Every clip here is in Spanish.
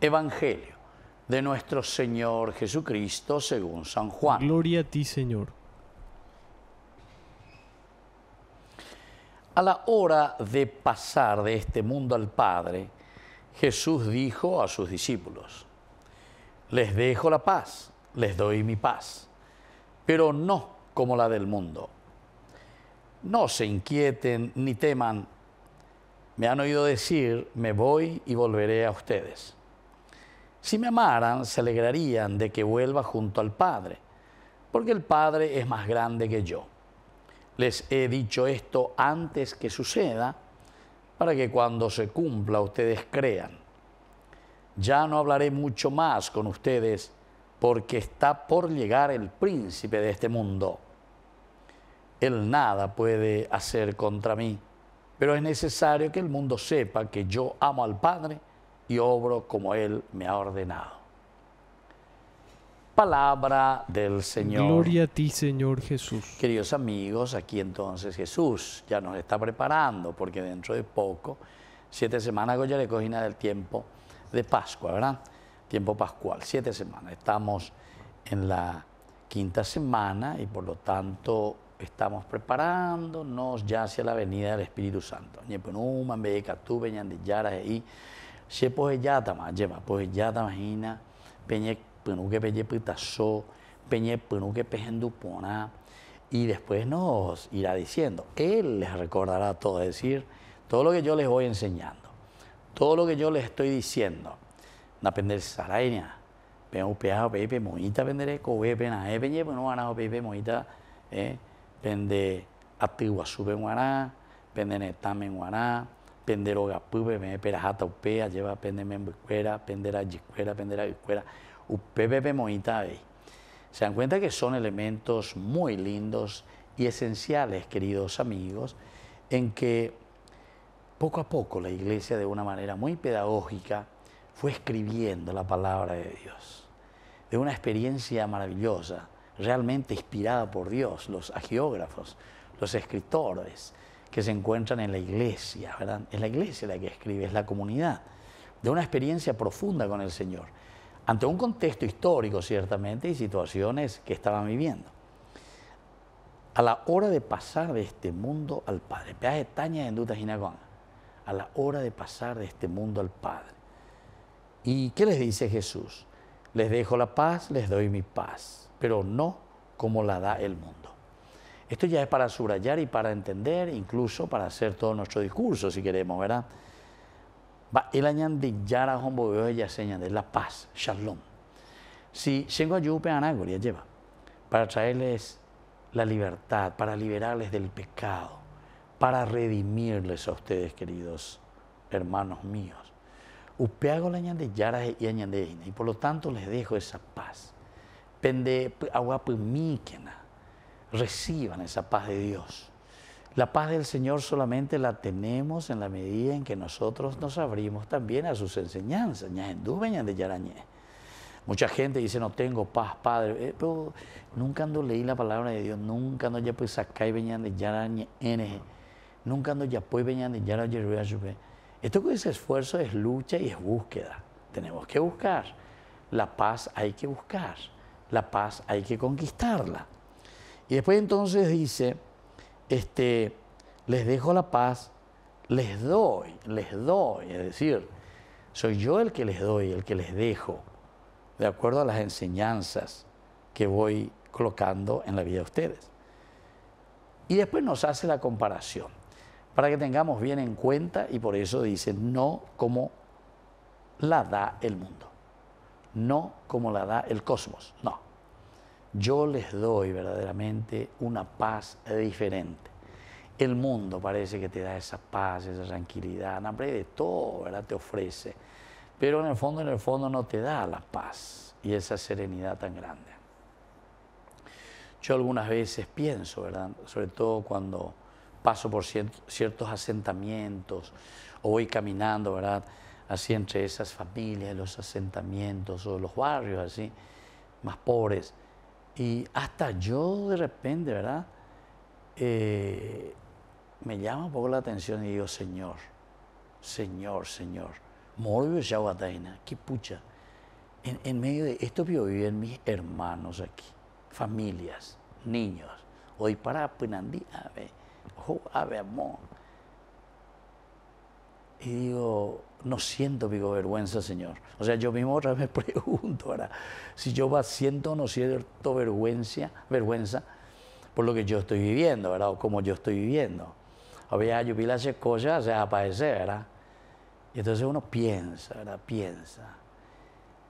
Evangelio de nuestro Señor Jesucristo según San Juan. Gloria a ti, Señor. A la hora de pasar de este mundo al Padre, Jesús dijo a sus discípulos, les dejo la paz, les doy mi paz, pero no como la del mundo. No se inquieten ni teman. Me han oído decir, me voy y volveré a ustedes si me amaran, se alegrarían de que vuelva junto al Padre, porque el Padre es más grande que yo. Les he dicho esto antes que suceda, para que cuando se cumpla ustedes crean. Ya no hablaré mucho más con ustedes, porque está por llegar el príncipe de este mundo. Él nada puede hacer contra mí, pero es necesario que el mundo sepa que yo amo al Padre y obro como Él me ha ordenado. Palabra del Señor. Gloria a ti, Señor Jesús. Queridos amigos, aquí entonces Jesús ya nos está preparando, porque dentro de poco, siete semanas, Goya cogina del tiempo de Pascua, ¿verdad? Tiempo pascual, siete semanas. Estamos en la quinta semana y por lo tanto estamos preparándonos ya hacia la venida del Espíritu Santo. Shepoheyatama, lleva, poheyatama, hina peñe, penuque, peye, pitazó, peñe, penuque, pona, Y después nos irá diciendo, Él les recordará todo, es decir, todo lo que yo les voy enseñando, todo lo que yo les estoy diciendo. Napender saraina, peñupeajo, pepe, moita, penderé, pe penaje, peñe, penuanajo, pepe, moita, eh, pende, sube penuaná, pende, netamen, guaná. Se dan cuenta que son elementos muy lindos y esenciales, queridos amigos, en que poco a poco la iglesia de una manera muy pedagógica fue escribiendo la palabra de Dios. De una experiencia maravillosa, realmente inspirada por Dios, los agiógrafos, los escritores, que se encuentran en la iglesia, ¿verdad? Es la iglesia la que escribe, es la comunidad, de una experiencia profunda con el Señor, ante un contexto histórico ciertamente y situaciones que estaban viviendo. A la hora de pasar de este mundo al Padre, a la hora de pasar de este mundo al Padre. ¿Y qué les dice Jesús? Les dejo la paz, les doy mi paz, pero no como la da el mundo. Esto ya es para subrayar y para entender, incluso para hacer todo nuestro discurso, si queremos, ¿verdad? Va el de yara hombo ella señal de la paz, shalom. Si a Yupe anagoria lleva, para traerles la libertad, para liberarles del pecado, para redimirles a ustedes, queridos hermanos míos. Upeago la de yara y y por lo tanto les dejo esa paz. Pende agua reciban esa paz de Dios. La paz del Señor solamente la tenemos en la medida en que nosotros nos abrimos también a sus enseñanzas. de Mucha gente dice, no tengo paz, Padre. Eh, pero nunca ando leí la palabra de Dios, nunca ando ya pues y de yarañe nunca ando ya pues de yarañe Esto es esfuerzo es lucha y es búsqueda. Tenemos que buscar. La paz hay que buscar. La paz hay que conquistarla. Y después entonces dice, este, les dejo la paz, les doy, les doy, es decir, soy yo el que les doy, el que les dejo, de acuerdo a las enseñanzas que voy colocando en la vida de ustedes. Y después nos hace la comparación, para que tengamos bien en cuenta, y por eso dice, no como la da el mundo, no como la da el cosmos, no, yo les doy verdaderamente una paz diferente. El mundo parece que te da esa paz, esa tranquilidad, hambre de todo, ¿verdad? Te ofrece. Pero en el fondo, en el fondo no te da la paz y esa serenidad tan grande. Yo algunas veces pienso, ¿verdad? Sobre todo cuando paso por ciertos asentamientos o voy caminando, ¿verdad? Así entre esas familias, los asentamientos o los barrios así, más pobres y hasta yo de repente, ¿verdad? Eh, me llama un poco la atención y digo, Señor, Señor, Señor, Morbio Yawataina, qué pucha. En, medio de esto viven mis hermanos aquí, familias, niños. Hoy para Pinandí, pues, ave, ave, amor y digo, no siento pico vergüenza, Señor. O sea, yo mismo otra vez me pregunto ahora si yo siento o no siento vergüenza, vergüenza por lo que yo estoy viviendo, ¿verdad? O como yo estoy viviendo. había veces ah, yo pila hace cosas, se aparece, ¿verdad? Y entonces uno piensa, ¿verdad? Piensa.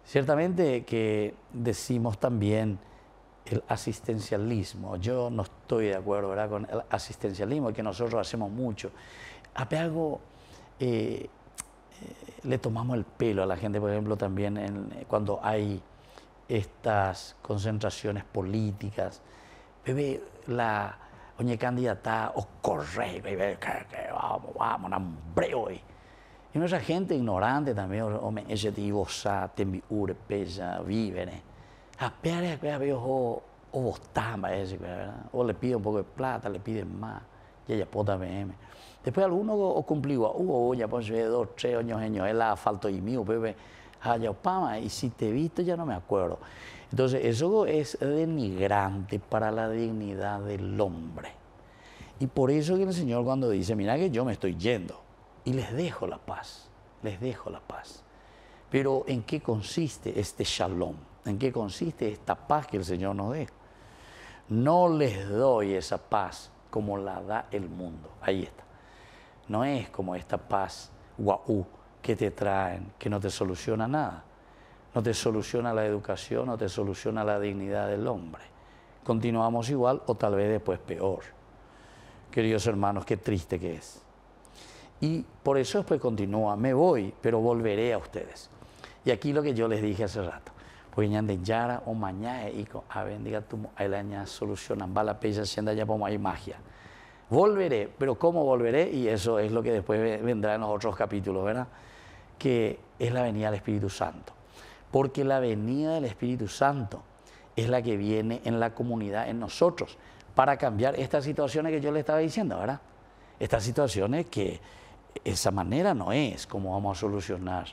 Ciertamente que decimos también el asistencialismo. Yo no estoy de acuerdo, ¿verdad? Con el asistencialismo, que nosotros hacemos mucho. Apego eh, le tomamos el pelo a la gente, por ejemplo, también en, cuando hay estas concentraciones políticas. Bebé, la oñe candidata, o oh, corre, bebé, vamos, vamos, hombre hoy. Y nuestra gente ignorante también, hombre, oh, ese tipo, sa, tembi pesa, vivere. A peare, a o, oh, votamos votamba ¿verdad? O le pide un poco de plata, le piden más ya ya poda Después alguno o cumplió, ah, hubo ya pues dos, tres años, años, él asfalto y mío, bebé, pues, allá Opama, y si te he visto ya no me acuerdo. Entonces, eso es denigrante para la dignidad del hombre. Y por eso que el Señor cuando dice, mira que yo me estoy yendo, y les dejo la paz, les dejo la paz. Pero ¿en qué consiste este shalom? ¿En qué consiste esta paz que el Señor nos deja? No les doy esa paz como la da el mundo. Ahí está. No es como esta paz guau que te traen, que no te soluciona nada. No te soluciona la educación, no te soluciona la dignidad del hombre. Continuamos igual o tal vez después peor. Queridos hermanos, qué triste que es. Y por eso después continúa, me voy, pero volveré a ustedes. Y aquí lo que yo les dije hace rato. Pues de yara o mañana y con bendiga tu año solucionan la pesa ya como hay magia volveré pero cómo volveré y eso es lo que después vendrá en los otros capítulos verdad que es la venida del Espíritu Santo porque la venida del Espíritu Santo es la que viene en la comunidad en nosotros para cambiar estas situaciones que yo le estaba diciendo verdad estas situaciones que esa manera no es como vamos a solucionar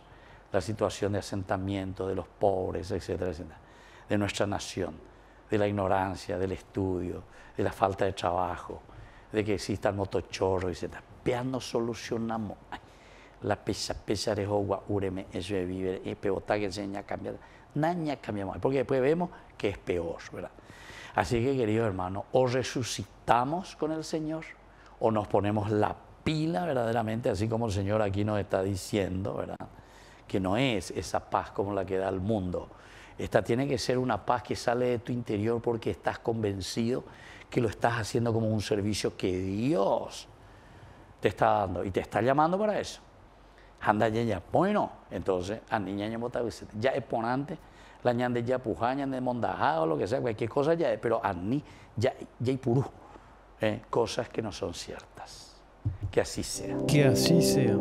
la situación de asentamiento de los pobres, etcétera, etcétera, de nuestra nación, de la ignorancia, del estudio, de la falta de trabajo, de que existan motochorros, etcétera. Pero no solucionamos. la pesa, pesa de agua, ureme, es vivir, es peor, que enseña a cambiar, naña cambiamos, porque después vemos que es peor, ¿verdad? Así que, queridos hermanos, o resucitamos con el Señor, o nos ponemos la pila verdaderamente, así como el Señor aquí nos está diciendo, ¿verdad? que no es esa paz como la que da el mundo. Esta tiene que ser una paz que sale de tu interior porque estás convencido que lo estás haciendo como un servicio que Dios te está dando y te está llamando para eso. Anda ya bueno, entonces a niña pues, ya es ponante, la ñande ya pujaña, de mondajado, lo que sea, cualquier cosa ya es, pero a ni ya y purú, ¿eh? cosas que no son ciertas. Que así sea. Que así sea.